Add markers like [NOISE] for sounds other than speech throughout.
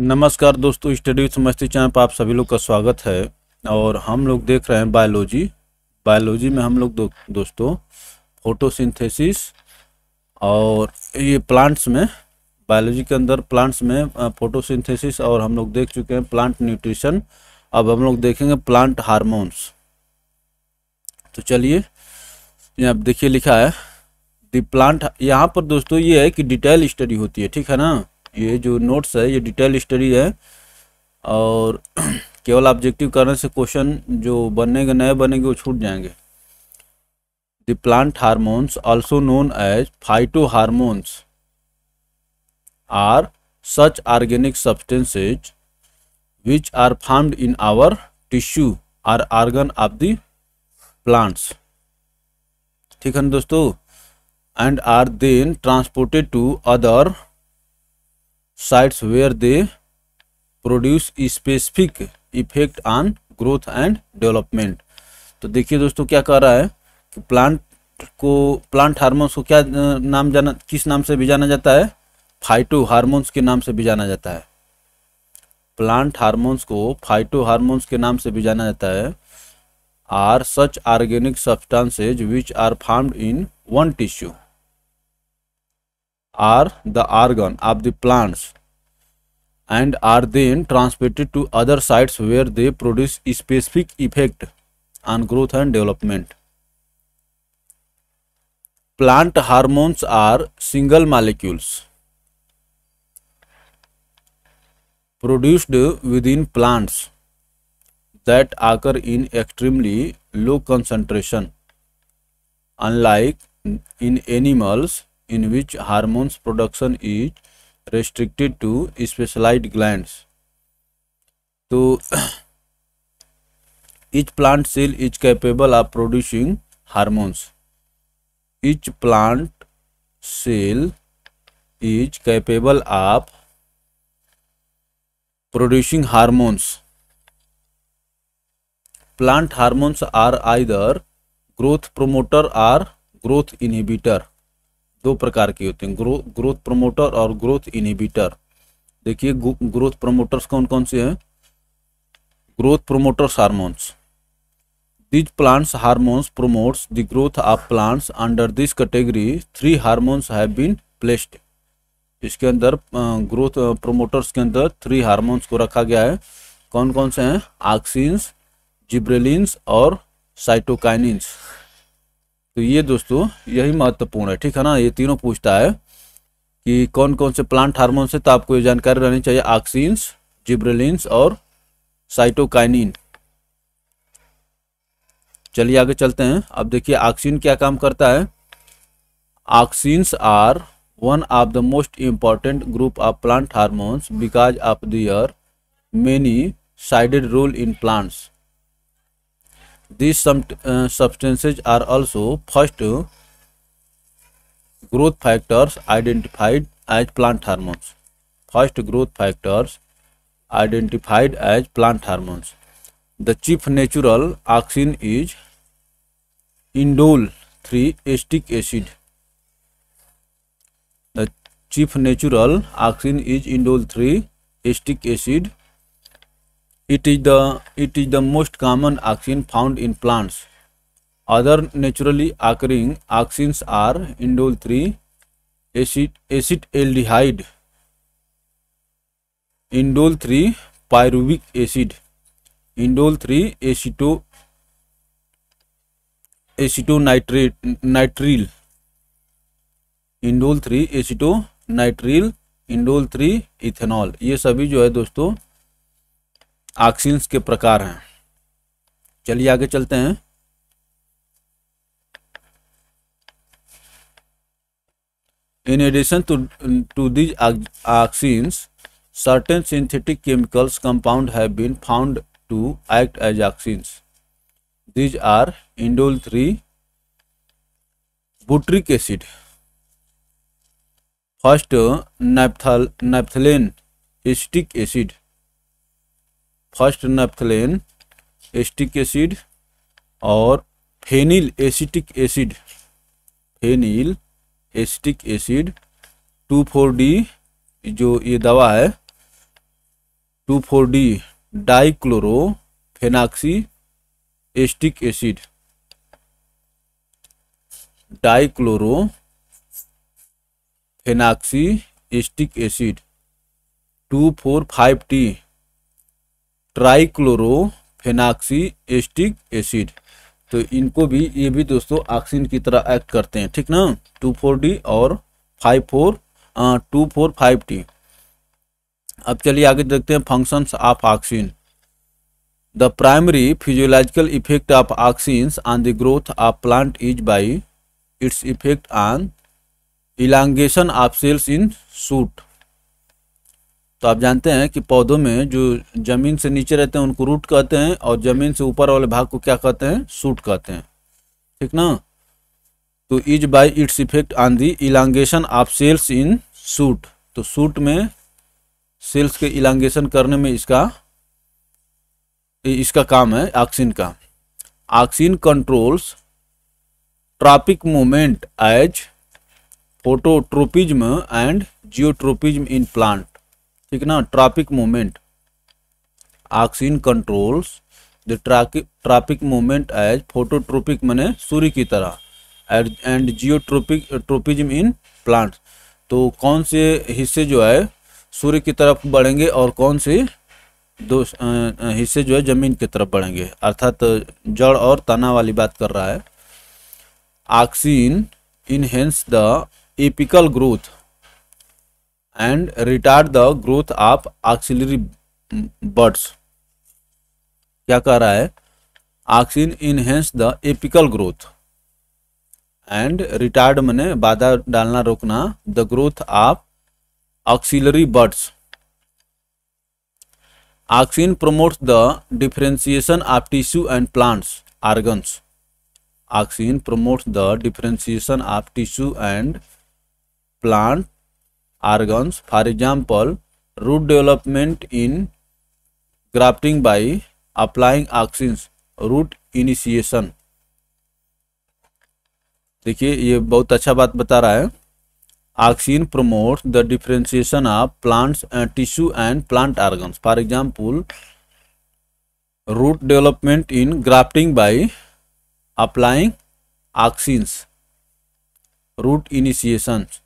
नमस्कार दोस्तों study समस्ती channel पर आप सभी लोग का स्वागत है और हम लोग देख रहे हैं बायोलॉजी बायोलॉजी में हम लोग दो, दोस्तों फोटोसिंथेसिस और ये प्लांट्स में बायोलॉजी के अंदर प्लांट्स में फोटोसिंथेसिस और हम लोग देख चुके हैं प्लांट न्यूट्रिशन अब हम लोग देखेंगे प्लांट हारमोन्स तो चलिए यहाँ देखिए लिखा है द प्लांट यहाँ पर दोस्तों ये है कि डिटेल स्टडी होती है ठीक है ना ये जो नोट्स है ये डिटेल स्टडी है और [CLEARS THROAT] केवल ऑब्जेक्टिव करने से क्वेश्चन जो बनेंगे नए बनेंगे वो छूट जाएंगे the plant hormones also known as phyto hormones are such organic substances which are formed in our tissue or organ of the plants ठीक है ना दोस्तों and are then transported to other sites where they produce specific effect on growth and development तो देखिए दोस्तों क्या कह रहा है कि प्लांट को प्लांट हार्मोन्स को क्या नाम जाना किस नाम से भी जाना जाता है फाइटो हार्मोन्स के नाम से भी जाना जाता है प्लांट हार्मोन्स को फाइटो हार्मोन्स के नाम से भी जाना जाता है are such organic substances which are form in one tissue or the organ of the plants and are then transmitted to other sites where they produce specific effect on growth and development plant hormones are single molecules produced within plants that occur in extremely low concentration unlike in animals in which hormones production is restricted to specialized glands so [CLEARS THROAT] each plant cell is capable of producing hormones each plant cell is capable of producing hormones. Plant hormones are either growth promoter or growth inhibitor. दो प्रकार के होते हैं grow growth promoter और growth inhibitor देखिए growth promoters कौन कौन से हैं growth promoters hormones these plants hormones promotes the growth of plants under this category three hormones have been placed इसके अंदर ग्रोथ प्रोमोटर्स के अंदर थ्री हार्मोन्स को रखा गया है कौन कौन से हैं आक्सिन्स जिब्रेलिन्स और साइटोकाइनिन्स तो ये दोस्तों यही महत्वपूर्ण है ठीक है ना ये तीनों पूछता है कि कौन कौन से प्लांट हार्मोन्स है तो आपको ये जानकारी रहनी चाहिए आक्सिन्स जिब्रेलिन्स और साइटोकाइनिन चलिए आगे चलते हैं अब देखिए आक्सिन क्या काम करता है auxins are one of the most important group of plant hormones because of their many sided role in plants. These uh, substances are also first growth factors identified as plant hormones. First growth factors identified as plant hormones. The chief natural auxin is indole 3 acetic acid. chief natural auxin is indole 3 acetic acid it is the it is the most common auxin found in plants other naturally occurring auxins are indole 3 acid acid aldehyde indole 3 pyruvic acid indole 3 aceto acetonitrile nitril indole 3 aceto nitrile indole three ethanol ये सभी जो है दोस्तों ऑक्सीन्स के प्रकार हैं चलिए आगे चलते हैं in addition to to these auxins certain synthetic chemicals compound have been found to act as auxins these are indole three butyric acid first naphthal naphthalene acetic acid first naphthalene acetic acid और phenyl acetic acid phenyl acetic acid two four D जो ये दवा है two four D dichloro phenoxy acetic acid dichloro phenoxy acetic acid two four five T trichloro phenoxy acetic acid तो इनको भी ये भी दोस्तों ऑक्सीजन की तरह एक्ट करते हैं ठीक ना टू फोर डी और five four two four five T अब चलिए आगे देखते हैं functions of oxygen the primary physiological effect of oxygen on the growth of plant is by its effect on elongation of cells in shoot तो आप जानते हैं कि पौधों में जो जमीन से नीचे रहते हैं उनको रूट कहते हैं और जमीन से ऊपर वाले भाग को क्या कहते हैं सूट कहते हैं ठीक ना तो is by its effect on the elongation of cells in shoot तो सूट में सेल्स के इलांगेशन करने में इसका इसका काम है ऑक्सीन का auxin controls tropic movement as phototropism and geotropism in plant ठीक ना tropic movement oxygen controls the tropic movement as phototropic मैंने सूर्य की तरह and geotropic tropism in plant तो कौन से हिस्से जो है सूर्य की तरफ बढ़ेंगे और कौन से दो हिस्से जो है जमीन की तरफ बढ़ेंगे अर्थात जड़ और तना वाली बात कर रहा है oxygen enhance the apical growth and retard the growth of axillary buds क्या कह रहा है auxin enhance the apical growth and retard मैंने बाधा डालना रोकना the growth of axillary buds auxin promotes the differentiation of tissue and plants organs auxin promotes the differentiation of tissue and plant organs for example root development in grafting by applying auxins root initiation देखिए ये बहुत अच्छा बात बता रहा है oxygen promote the differentiation of plants tissue and plant organ for example root development in grafting by applying auxins root initiations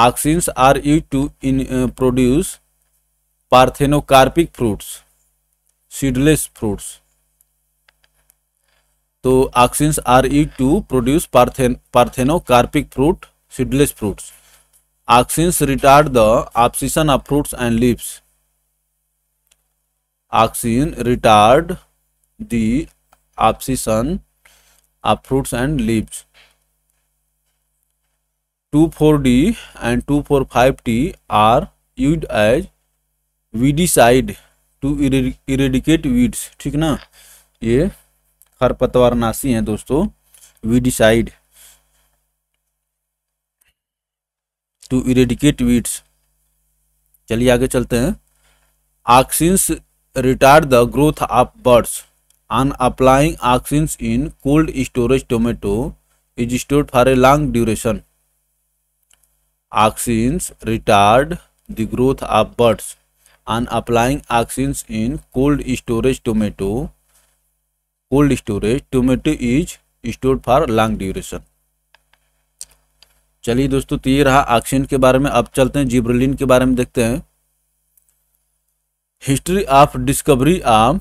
auxins are यू to in produce parthenocarpic fruits seedless fruits तो ऑक्सीन्स आर यू to produce parthen parthenocarpic fruit seedless fruits auxins retard the abscission of fruits and leaves auxin retard the abscission of fruits and leaves 24d and 245t are used as weedicide to eradicate weeds ठीक ना ये खरपतवार नाशी है दोस्तों weedicide to eradicate weeds चलिए आगे चलते हैं auxins retard the growth of buds on applying auxins in cold storage tomato is stored for a long duration auxins retard the growth of buds and applying auxins in cold storage tomato cold storage tomato is stored for long duration चलिए दोस्तों तो ये रहा oxygen के बारे में अब चलते हैं जिब्रलिन के बारे में देखते हैं history of discovery of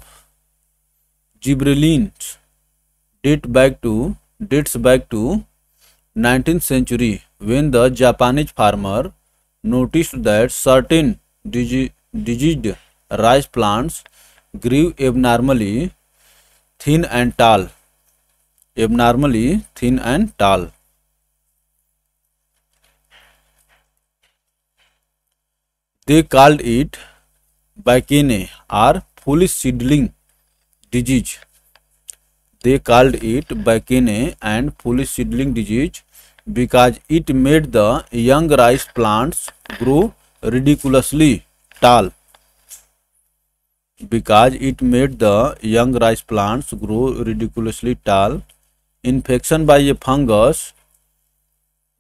gibberellin date back to dates back to nineteen century when the Japanese farmer noticed that certain diseased rice plants grew abnormally thin and tall. Abnormally thin and tall. They called it bakine or foolish seedling disease. They called it bakine and foolish seedling disease because it made the young rice plants grow ridiculously tall because it made the young rice plants grow ridiculously tall infection by a fungus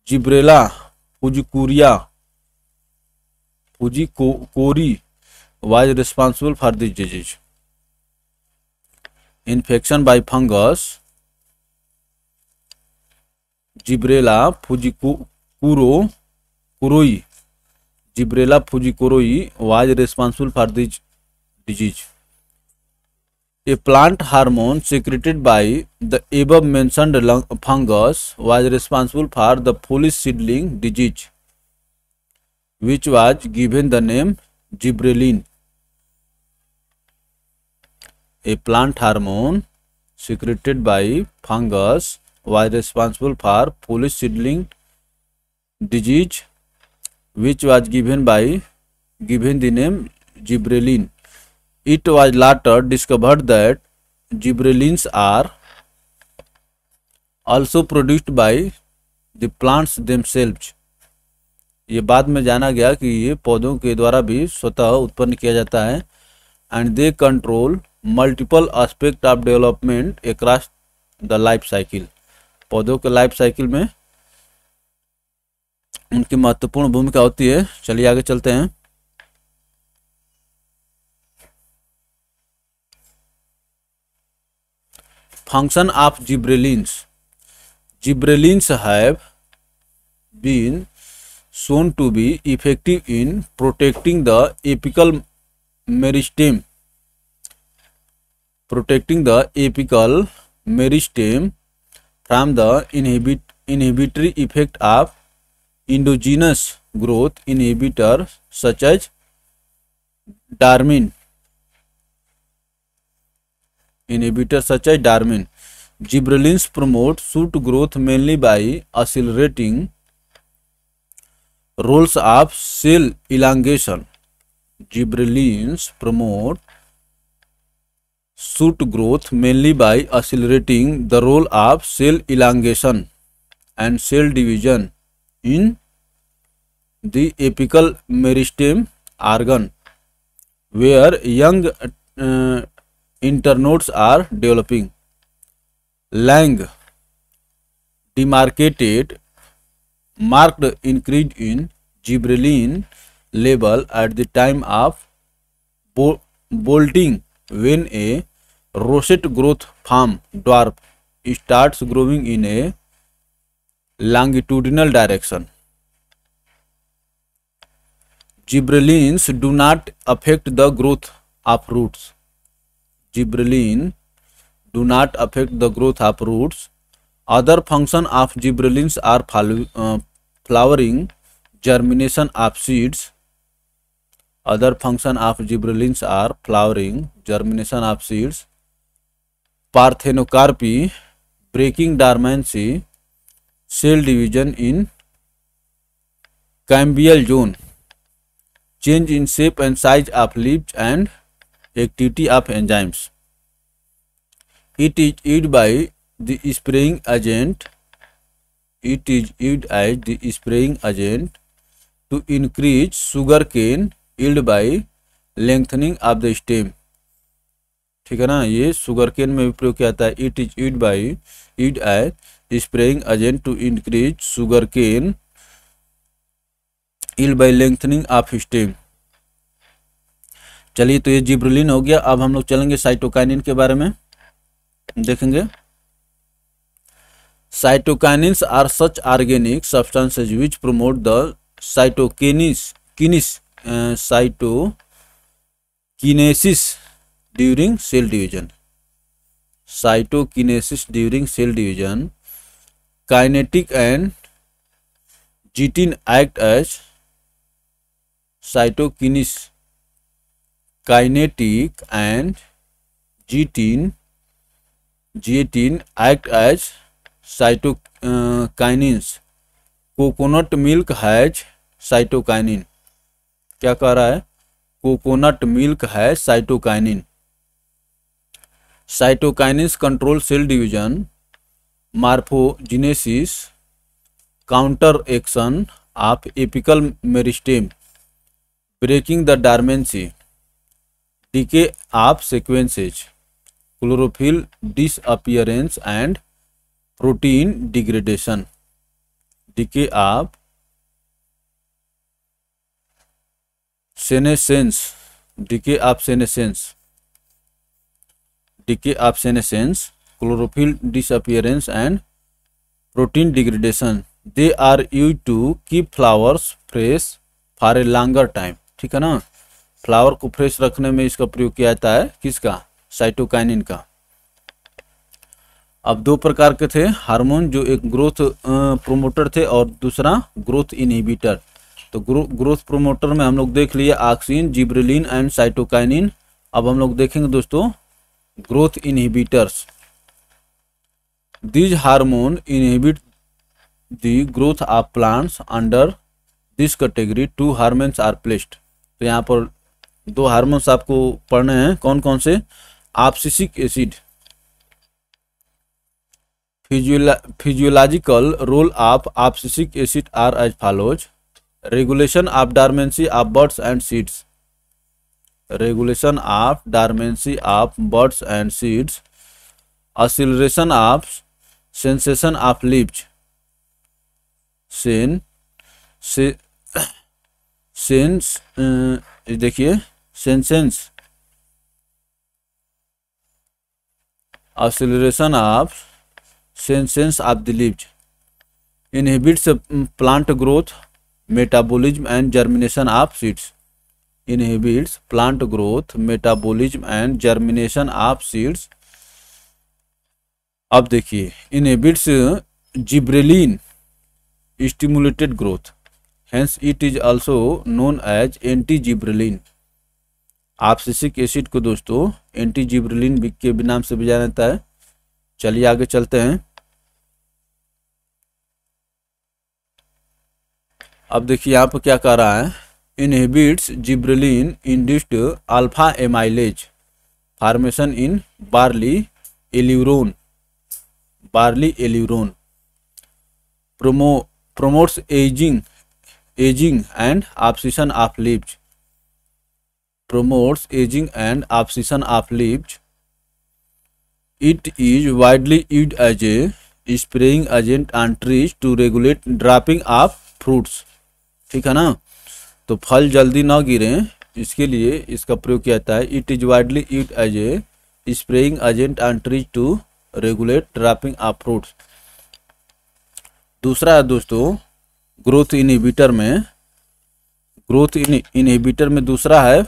Gibberella fujikuroi fujikuroi was responsible for this disease infection by fungus Gibberella fujikuro kuroi Gibberella fujikuroi was responsible for these disease a plant hormone secreted by the above mentioned fungus was responsible for the foolish seedling disease which was given the name gibberellin a plant hormone secreted by fungus was responsible for polish seedling disease which was given by given the name gibberellin it was later discovered that gibberellins are also produced by the plants themselves ये बाद में जाना गया कि ये पौधों के द्वारा भी स्वतः उत्पन्न किया जाता है and they control multiple aspect of development across the life cycle पौधों के लाइफ साइकिल में उनकी महत्वपूर्ण भूमिका होती है चलिए आगे चलते हैं function of gibberellins gibberellins have been shown to be effective in protecting the apical meristem protecting the apical meristem from the inhibit inhibitory effect of endogenous growth inhibitor such as dormin inhibitor such as dormin gibberellins promote shoot growth mainly by accelerating roles of cell elongation gibberellins promote shoot growth mainly by accelerating the role of cell elongation and cell division in the apical meristem organ where young uh, internodes are developing. Lang demarcated marked increase in gibberellin level at the time of bolting when a rosette growth form dwarf starts growing in a longitudinal direction gibberellins do not affect the growth of roots gibberellin do not affect the growth of roots other function of gibberellins are flowering germination of seeds other function of gibberellins are flowering germination of seeds parthenocarpy breaking dormancy cell division in cambial zone change in shape and size of leaves and activity of enzymes it is ईड by the spraying agent it is used as the spraying agent to increase sugar cane yield by lengthening of the stem ठीक है ना ये sugar cane में भी प्रयोग किया जाता है it is used by used as spraying agent to increase sugar cane yield by lengthening of stem चलिए तो ये जिब्रुलिन हो गया अब हम लोग चलेंगे साइटोकाइनिन के बारे में देखेंगे cytokinins are such organic substances which promote the cytokinesis kinesis cyto kinesis during cell division cytokinesis during cell division kinetin and zeatin act as cytokinins kinetin and zeatin zeatin act as cytokinins coconut milk has cytokinin क्या कह रहा है coconut milk है cytokinin cytokinins control cell division morphogenesis counter action of apical meristem breaking the dormancy decay of senescence chlorophyll disappearance and protein degradation DK of senescence decay of senescence decay of senescence chlorophyll disappearance and protein degradation they are यू to keep flowers fresh for a longer time ठीक है ना flower को fresh रखने में इसका प्रयोग किया जाता है किसका साइटोकाइनिन का अब दो प्रकार के थे हार्मोन जो एक ग्रोथ प्रोमोटर थे और दूसरा ग्रोथ इनहिबिटर तो ग्रो, ग्रोथ प्रोमोटर में हम लोग देख लिए ऑक्सीन जिब्रेलिन एंड साइटोकाइनिन अब हम लोग देखेंगे दोस्तों growth inhibitors these hormone inhibit the growth of plants under this category two hormones are placed तो यहाँ पर दो हारमोन्स आपको पढ़ने हैं कौन कौन से abscisic acid physiological role of abscisic acid are as follows regulation of dormancy of buds and seeds regulation of dormancy of buds and seeds acceleration of senescence of leaves sen sense देखिए senescence acceleration of senescence of the leaves inhibits plant growth metabolism and germination of seeds inhibits plant growth metabolism and germination of seeds अब देखिए inhibits gibberellin stimulated growth hence it is also known as anti gibberellin abscisic acid को दोस्तों anti gibberellin के नाम से भी जाना जाता है चलिए आगे चलते हैं अब देखिए यहाँ पर क्या कह रहा है inhibits gibberellin induced alpha amylase formation in barley eluron barley eluron promo promotes aging aging and abscission of leaves promotes aging and abscission of leaves it is widely used as a spraying agent on trees to regulate dropping of fruits ठीक है ना तो फल जल्दी ना गिरे इसके लिए इसका प्रयोग किया जाता है it is widely used as a spraying agent and trees to regulate dropping of fruits दूसरा है दोस्तों ग्रोथ इनहिबिटर में ग्रोथ इन इनहिबिटर में दूसरा है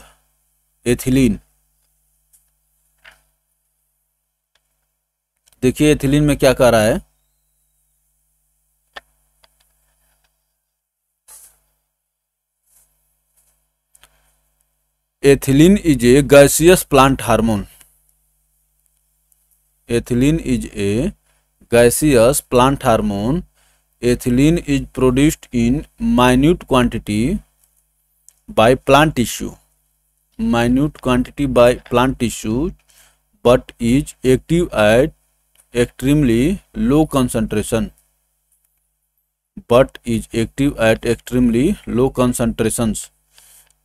एथिलीन देखिए एथिलीन में क्या कह रहा है ethylene is a gaseous plant hormone ethylene is a gaseous plant hormone ethylene is produced in minute quantity by plant tissue minute quantity by plant tissue but is active at extremely low concentration but is active at extremely low concentrations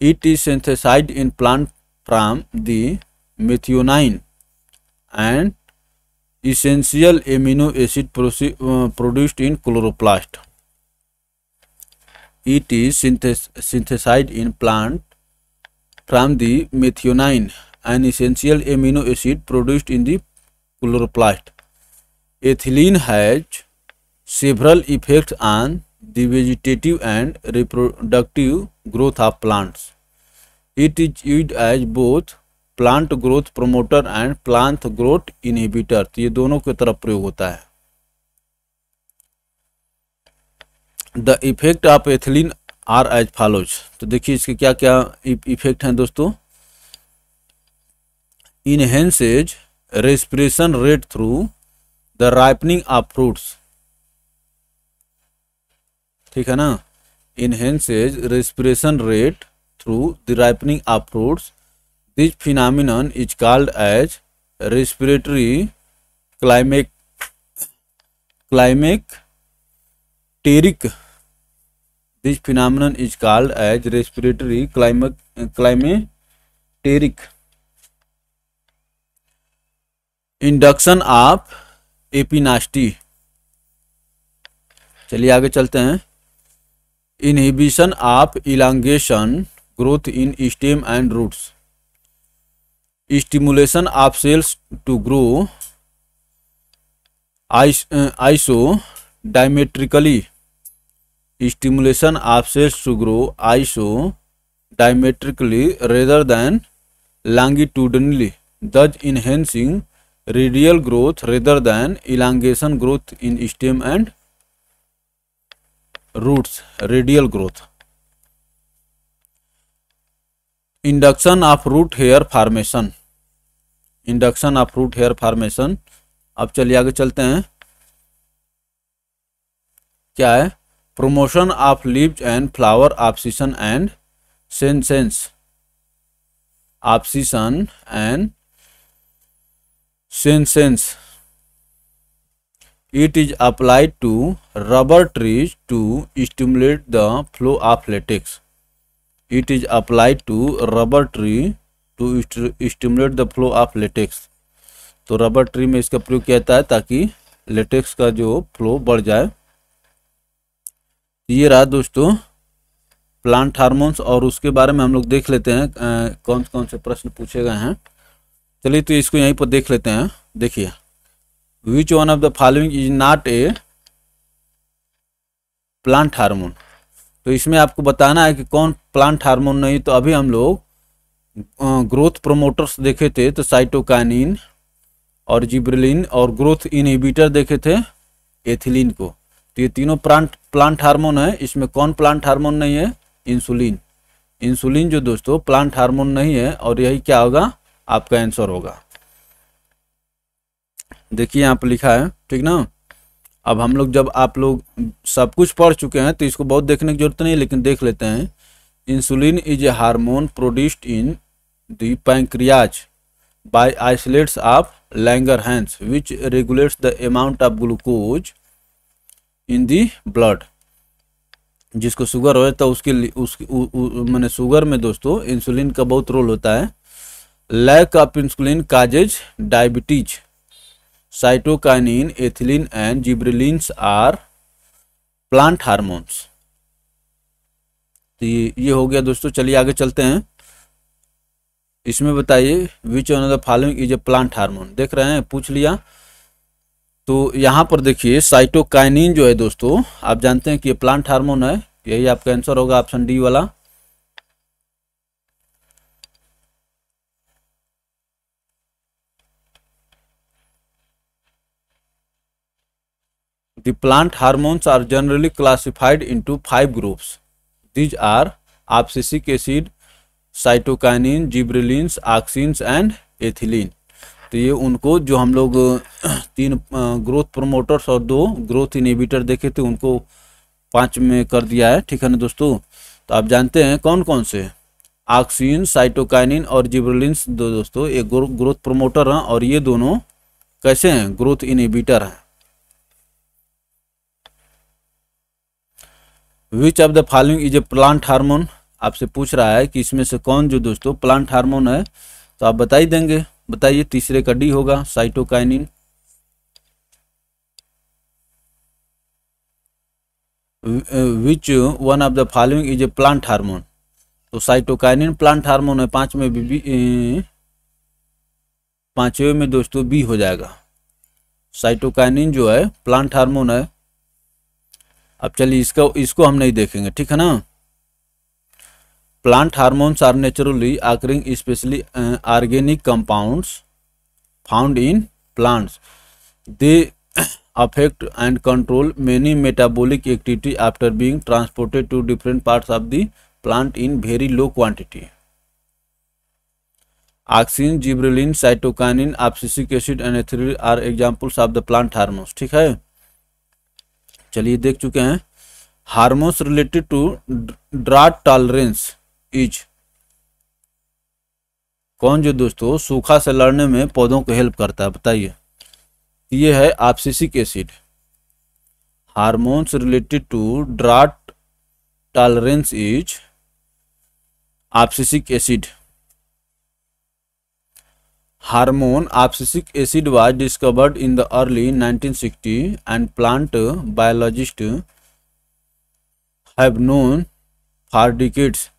It is synthesized in plant from the methionine and essential amino acid uh, produced in chloroplast. It is synthesized in plant from the methionine an essential amino acid produced in the chloroplast. Ethylene has several effects on the vegetative and reproductive growth of plants. It is used as both plant growth promoter and plant growth inhibitor तो ये दोनों की तरफ प्रयोग होता है the effect of ethylene are as follows तो देखिए इसके क्या क्या इफेक्ट हैं दोस्तों enhances respiration rate through the ripening of fruits ठीक है ना enhances respiration rate through the ripening of fruits this phenomenon is called as respiratory climac climacteric this phenomenon is called as respiratory climac climacteric induction of epinasty चलिए आगे चलते हैं inhibition of elongation growth in stem and roots stimulation of cells to grow isodiametrically stimulation of cells to grow isodiametrically rather than longitudinally thus enhancing radial growth rather than elongation growth in stem and roots radial growth induction of root hair formation induction of root hair formation अब चलिए आगे चलते हैं क्या है promotion of leaves and flower abscission and senescence ऑप्सीसन and senescence it is applied to rubber trees to stimulate the flow of latex it is applied to rubber tree to stimulate the flow of latex तो rubber tree में इसका प्रयोग किया जाता है ताकि latex का जो फ्लो बढ़ जाए ये रहा दोस्तों प्लांट हार्मोन्स और उसके बारे में हम लोग देख लेते हैं कौन कौन से प्रश्न पूछे गए हैं चलिए तो इसको यहीं पर देख लेते हैं देखिए which one of the following is not a plant hormone तो इसमें आपको बताना है कि कौन प्लांट हार्मोन नहीं तो अभी हम लोग ग्रोथ प्रोमोटर्स देखे थे तो साइटोकानिन और जिब्रिलिन और ग्रोथ इनहिबिटर देखे थे एथिलीन को तो ये तीनों प्लांट प्लांट हार्मोन है इसमें कौन प्लांट हार्मोन नहीं है इंसुलिन इंसुलिन जो दोस्तों प्लांट हार्मोन नहीं है और यही क्या होगा आपका आंसर होगा देखिए यहाँ पर लिखा है ठीक ना अब हम लोग जब आप लोग सब कुछ पढ़ चुके हैं तो इसको बहुत देखने की जरूरत नहीं लेकिन देख लेते हैं insulin is a hormone produced in the pancreas by isolates of Langerhans which regulates the amount of glucose in the blood जिसको शुगर हो तो उसके उसकी मैंने शुगर में दोस्तों इंसुलिन का बहुत रोल होता है lack of insulin causes diabetes cytokinin, ethylene and gibberellins are plant hormones. तो ये ये हो गया दोस्तों चलिए आगे चलते हैं इसमें बताइए which on the following is a plant hormone देख रहे हैं पूछ लिया तो यहाँ पर देखिए साइटोकाइनिन जो है दोस्तों आप जानते हैं कि ये प्लांट हार्मोन है यही आपका आंसर होगा ऑप्शन डी वाला The plant hormones are generally classified into five groups. These are abscisic acid, cytokinin gibberellins auxins and ethylene तो ये उनको जो हम लोग [CLEARS THROAT] तीन ग्रोथ प्रोमोटर्स और दो ग्रोथ इनिबिटर देखे थे उनको पांच में कर दिया है ठीक है ना दोस्तों तो आप जानते हैं कौन कौन से ऑक्सीन साइटोकाइनिन और जिब्रेलिन्स दो दोस्तों ये ग्रोथ प्रोमोटर हैं और ये दोनों कैसे हैं ग्रोथ इनिबिटर हैं which of the following is a plant hormone आपसे पूछ रहा है कि इसमें से कौन जो दोस्तों प्लांट हार्मोन है तो आप बता ही देंगे बताइए तीसरे का डी होगा cytokinin which one of the following is a plant hormone तो साइटोकाइनिन प्लांट हार्मोन है पांच में बी पांचवे में दोस्तों बी हो जाएगा साइटोकाइनिन जो है प्लांट हार्मोन है अब चलिए इसका इसको हम नहीं देखेंगे ठीक है ना plant hormones are naturally occurring specially organic compounds found in plants they affect and control many metabolic activity after being transported to different part of the plant in very low quantity auxin gibberellin cytokinin abscisic acid and ethylene are examples of the plant hormones ठीक है चलिए देख चुके हैं hormones related to drought tolerance is कौन जो दोस्तों सूखा से लड़ने में पौधों को हेल्प करता है बताइए ये है abscisic acid hormones related to drought tolerance is abscisic acid Hormone abscisic acid was discovered in the early 1960s and plant biologists have known for decades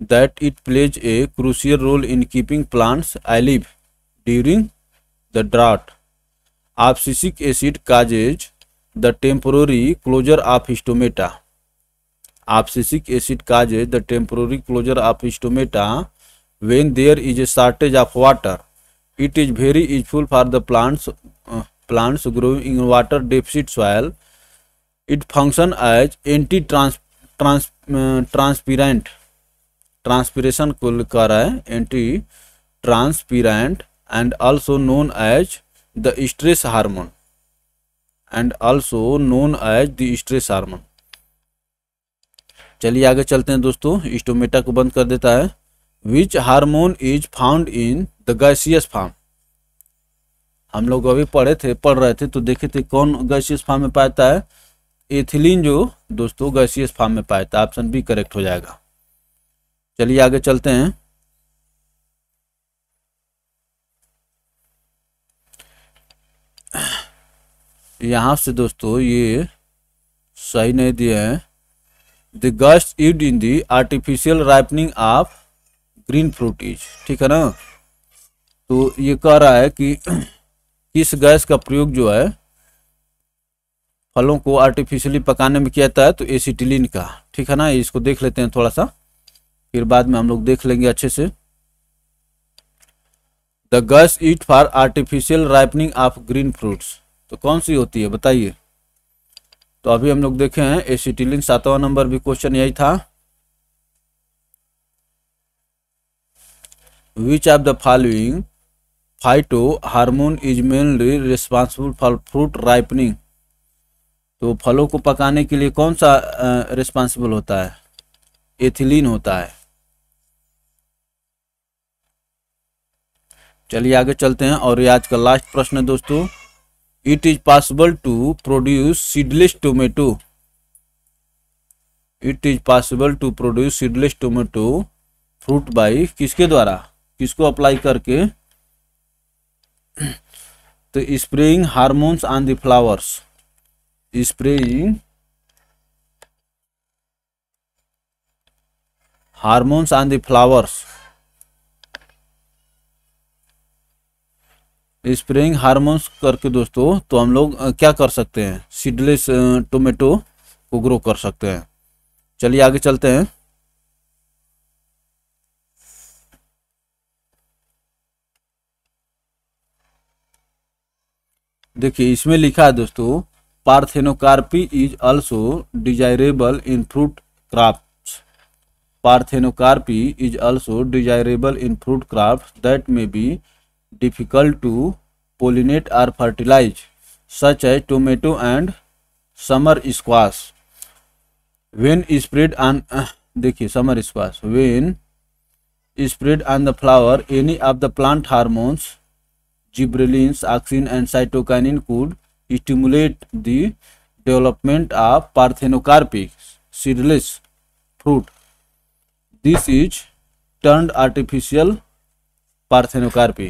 that it plays a crucial role in keeping plants alive during the drought. Abscisic acid causes the temporary closure of stomata. Abscisic acid causes the temporary closure of stomata when there is a shortage of water it is very useful for the plants uh, plants growing in water deficit soil it function as anti trans, trans uh, transpirant transpiration को कर रहा है anti transpirant and also known as the stress hormone and also known as the stress hormone चलिए आगे चलते हैं दोस्तों stomata को बंद कर देता है which hormone is found in the gaseous form हम लोग अभी पढ़े थे पढ़ रहे थे तो देखे थे कौन गैसियस फार्म में पाता है एथिलीन जो दोस्तों गैसियस फार्म में पाता है ऑप्शन बी करेक्ट हो जाएगा चलिए आगे चलते हैं यहां से दोस्तों ये सही नहीं दिए हैं the gas used in the artificial ripening of green fruit is ठीक है ना तो ये कह रहा है कि [CLEARS THROAT] इस गैस का प्रयोग जो है फलों को आर्टिफिशियली पकाने में किया जाता है तो एसिटिलिन का ठीक है ना इसको देख लेते हैं थोड़ा सा फिर बाद में हम लोग देख लेंगे अच्छे से the gas it for artificial ripening of green fruits तो कौन सी होती है बताइए तो अभी हम लोग देखे हैं एसिटिलिन सातवां नंबर भी क्वेश्चन यही था which of the following phyto hormone is mainly responsible for fruit ripening तो फलों को पकाने के लिए कौन सा रिस्पॉन्सिबल होता है एथिलीन होता है चलिए आगे चलते हैं और ये आज का लास्ट प्रश्न है दोस्तों it is possible to produce seedless tomato it is possible to produce seedless tomato fruit by किसके द्वारा इसको अप्लाई करके तो spraying hormones on the flowers spraying hormones on the flowers spraying hormones करके दोस्तों तो हम लोग क्या कर सकते हैं सीडलेस टोमेटो को ग्रो कर सकते हैं चलिए आगे चलते हैं देखिए इसमें लिखा है दोस्तों parthenocarpy is also desirable in fruit crop parthenocarpy is also desirable in fruit crop that may be difficult to pollinate or fertilize such है tomato and summer squash when spread on देखिए summer squash when spread on the flower any of the plant hormones gibberellins, auxin, and cytokinin could stimulate the development of parthenocarpic seedless fruit. This is turned artificial parthenocarpy.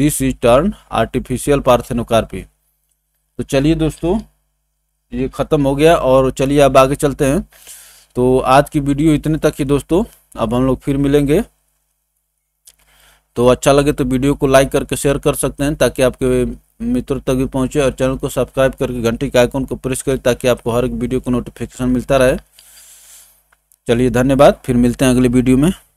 this is turned artificial parthenocarpy तो चलिए दोस्तों ये ख़त्म हो गया और चलिए अब आगे चलते हैं तो आज की वीडियो इतने तक ही दोस्तों अब हम लोग फिर मिलेंगे तो अच्छा लगे तो वीडियो को लाइक करके शेयर कर सकते हैं ताकि आपके मित्रों तक भी पहुंचे और चैनल को सब्सक्राइब करके घंटी के आइकन को प्रेस करें ताकि आपको हर एक वीडियो को नोटिफिकेशन मिलता रहे चलिए धन्यवाद फिर मिलते हैं अगले वीडियो में